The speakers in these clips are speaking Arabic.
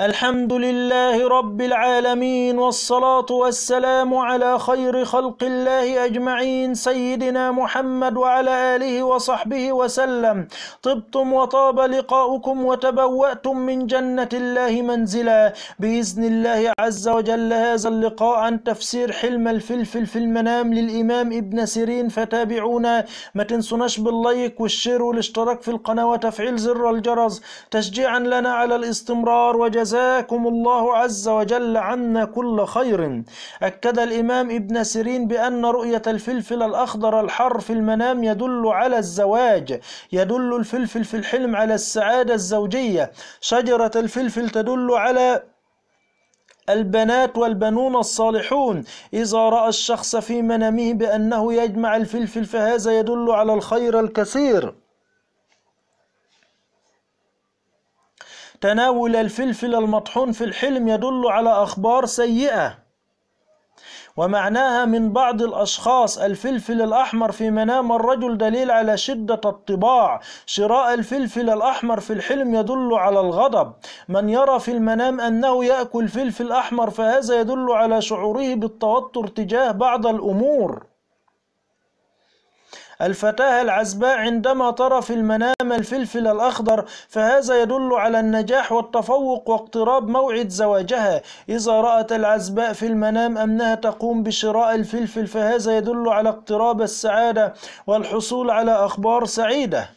الحمد لله رب العالمين والصلاة والسلام على خير خلق الله أجمعين سيدنا محمد وعلى آله وصحبه وسلم طبتم وطاب لقاؤكم وتبوأتم من جنة الله منزلا بإذن الله عز وجل هذا اللقاء عن تفسير حلم الفلفل في المنام للإمام ابن سيرين فتابعونا ما تنسوناش باللايك والشير والاشتراك في القناة وتفعيل زر الجرس تشجيعا لنا على الاستمرار وجزاء جزاكم الله عز وجل عنا كل خير أكد الإمام ابن سيرين بأن رؤية الفلفل الأخضر الحر في المنام يدل على الزواج يدل الفلفل في الحلم على السعادة الزوجية شجرة الفلفل تدل على البنات والبنون الصالحون إذا رأى الشخص في منامه بأنه يجمع الفلفل فهذا يدل على الخير الكثير تناول الفلفل المطحون في الحلم يدل على أخبار سيئة ومعناها من بعض الأشخاص الفلفل الأحمر في منام الرجل دليل على شدة الطباع شراء الفلفل الأحمر في الحلم يدل على الغضب من يرى في المنام أنه يأكل فلفل أحمر فهذا يدل على شعوره بالتوتر تجاه بعض الأمور الفتاة العزباء عندما ترى في المنام الفلفل الأخضر فهذا يدل على النجاح والتفوق واقتراب موعد زواجها إذا رأت العزباء في المنام أنها تقوم بشراء الفلفل فهذا يدل على اقتراب السعادة والحصول على أخبار سعيدة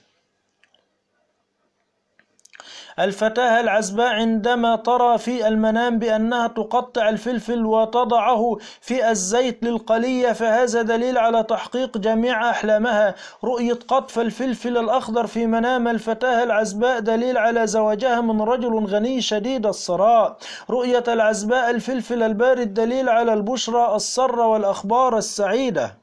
الفتاة العزباء عندما ترى في المنام بأنها تقطع الفلفل وتضعه في الزيت للقلية فهذا دليل على تحقيق جميع أحلامها رؤية قطف الفلفل الأخضر في منام الفتاة العزباء دليل على زواجها من رجل غني شديد الثراء رؤية العزباء الفلفل البارد دليل على البشرى السرة والأخبار السعيدة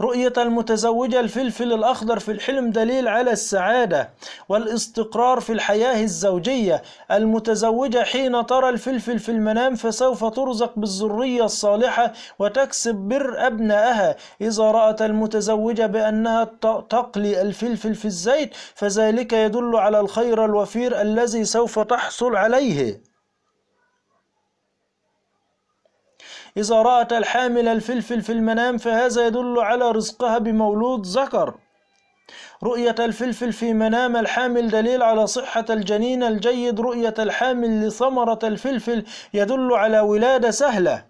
رؤية المتزوجة الفلفل الأخضر في الحلم دليل على السعادة والاستقرار في الحياة الزوجية المتزوجة حين ترى الفلفل في المنام فسوف ترزق بالذرية الصالحة وتكسب بر أبنائها إذا رأت المتزوجة بأنها تقلي الفلفل في الزيت فذلك يدل على الخير الوفير الذي سوف تحصل عليه إذا رأت الحامل الفلفل في المنام فهذا يدل على رزقها بمولود ذكر رؤية الفلفل في منام الحامل دليل على صحة الجنين الجيد رؤية الحامل لثمرة الفلفل يدل على ولادة سهلة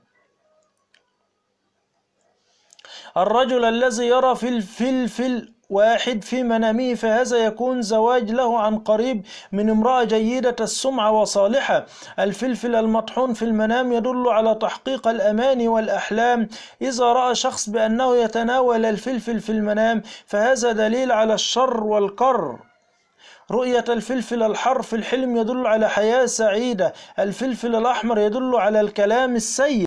الرجل الذي يرى في الفلفل واحد في منامه فهذا يكون زواج له عن قريب من امرأة جيدة السمعة وصالحة الفلفل المطحون في المنام يدل على تحقيق الأماني والأحلام إذا رأى شخص بأنه يتناول الفلفل في المنام فهذا دليل على الشر والقر رؤية الفلفل الحر في الحلم يدل على حياة سعيدة الفلفل الأحمر يدل على الكلام السيء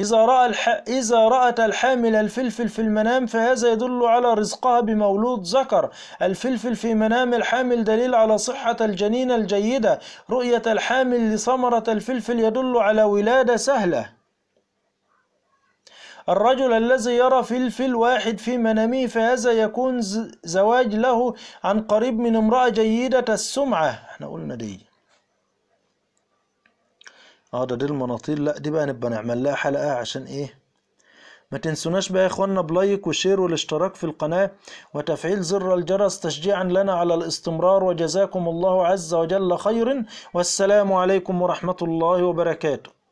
إذا, رأى الح... إذا رأت الحامل الفلفل في المنام فهذا يدل على رزقها بمولود ذكر الفلفل في منام الحامل دليل على صحة الجنين الجيدة رؤية الحامل لثمرة الفلفل يدل على ولادة سهلة الرجل الذي يرى فلفل واحد في منامه فهذا يكون زواج له عن قريب من امرأة جيدة السمعة احنا قلنا دي اه ده دي المناطيل لا دي بقى نبقى نعمل لها حلقة عشان ايه ما تنسوناش بقى يا اخوانا بلايك وشير والاشتراك في القناة وتفعيل زر الجرس تشجيعا لنا على الاستمرار وجزاكم الله عز وجل خير والسلام عليكم ورحمة الله وبركاته